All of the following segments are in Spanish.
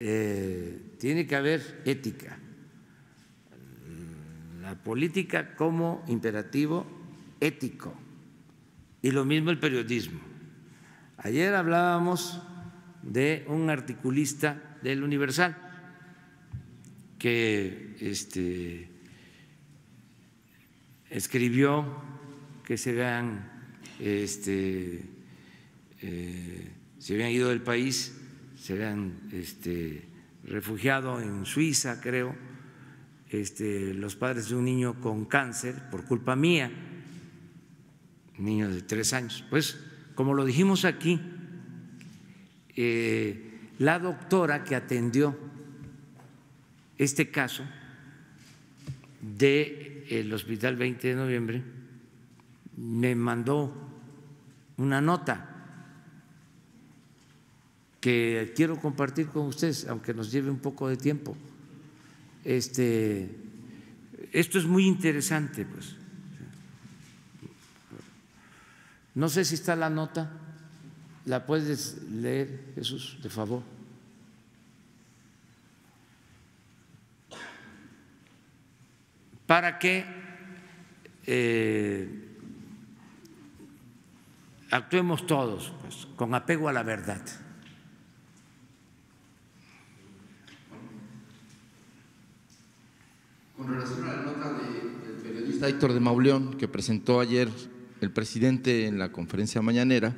Eh, tiene que haber ética. Mm, la política como imperativo ético. Y lo mismo el periodismo. Ayer hablábamos de un articulista del Universal que este, escribió que se este, eh, se habían ido del país se habían este, refugiado en Suiza, creo, este, los padres de un niño con cáncer por culpa mía, niño de tres años. Pues, como lo dijimos aquí, eh, la doctora que atendió este caso del hospital 20 de noviembre me mandó una nota que quiero compartir con ustedes, aunque nos lleve un poco de tiempo. Este, esto es muy interesante, pues. No sé si está la nota, la puedes leer, Jesús, de favor. Para que eh, actuemos todos pues, con apego a la verdad. Héctor de Mauleón, que presentó ayer el presidente en la conferencia mañanera.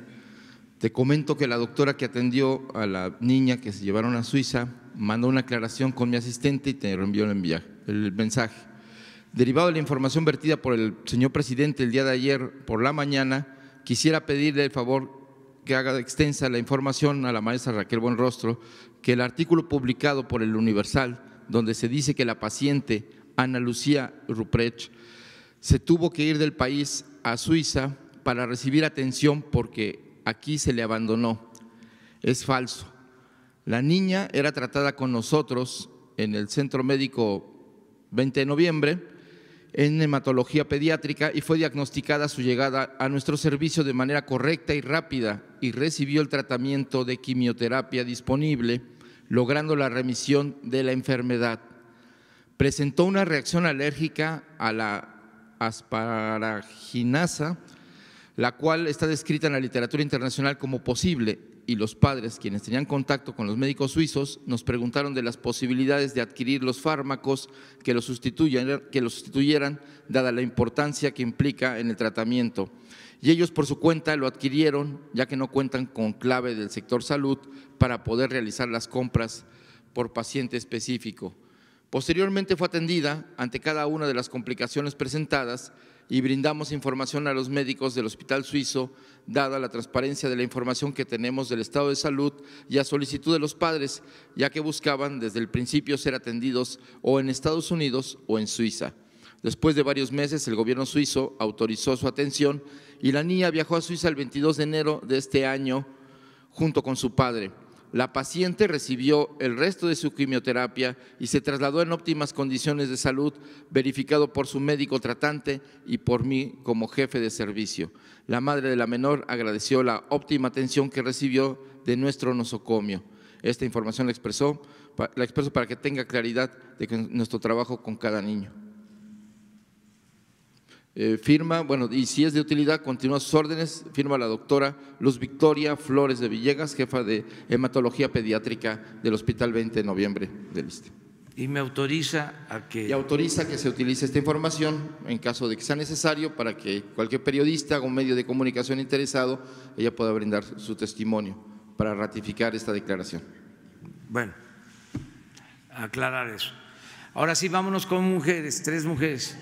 Te comento que la doctora que atendió a la niña que se llevaron a Suiza mandó una aclaración con mi asistente y te envió el mensaje. Derivado de la información vertida por el señor presidente el día de ayer por la mañana, quisiera pedirle el favor que haga extensa la información a la maestra Raquel Buenrostro que el artículo publicado por el Universal, donde se dice que la paciente Ana Lucía Ruprecht se tuvo que ir del país a Suiza para recibir atención porque aquí se le abandonó. Es falso. La niña era tratada con nosotros en el Centro Médico 20 de noviembre en hematología pediátrica y fue diagnosticada su llegada a nuestro servicio de manera correcta y rápida y recibió el tratamiento de quimioterapia disponible, logrando la remisión de la enfermedad. Presentó una reacción alérgica a la asparaginasa, la cual está descrita en la literatura internacional como posible, y los padres, quienes tenían contacto con los médicos suizos, nos preguntaron de las posibilidades de adquirir los fármacos que los sustituyeran, dada la importancia que implica en el tratamiento. Y ellos por su cuenta lo adquirieron, ya que no cuentan con clave del sector salud para poder realizar las compras por paciente específico. Posteriormente fue atendida ante cada una de las complicaciones presentadas y brindamos información a los médicos del Hospital Suizo, dada la transparencia de la información que tenemos del estado de salud y a solicitud de los padres, ya que buscaban desde el principio ser atendidos o en Estados Unidos o en Suiza. Después de varios meses, el gobierno suizo autorizó su atención y la niña viajó a Suiza el 22 de enero de este año junto con su padre. La paciente recibió el resto de su quimioterapia y se trasladó en óptimas condiciones de salud, verificado por su médico tratante y por mí como jefe de servicio. La madre de la menor agradeció la óptima atención que recibió de nuestro nosocomio. Esta información la expresó, expreso para que tenga claridad de nuestro trabajo con cada niño. Eh, firma, bueno, y si es de utilidad, continúa sus órdenes, firma la doctora Luz Victoria Flores de Villegas, jefa de hematología pediátrica del Hospital 20 de Noviembre del Este. Y me autoriza a que… Y autoriza que se utilice esta información en caso de que sea necesario para que cualquier periodista o medio de comunicación interesado, ella pueda brindar su testimonio para ratificar esta declaración. Bueno, aclarar eso. Ahora sí, vámonos con mujeres, tres mujeres.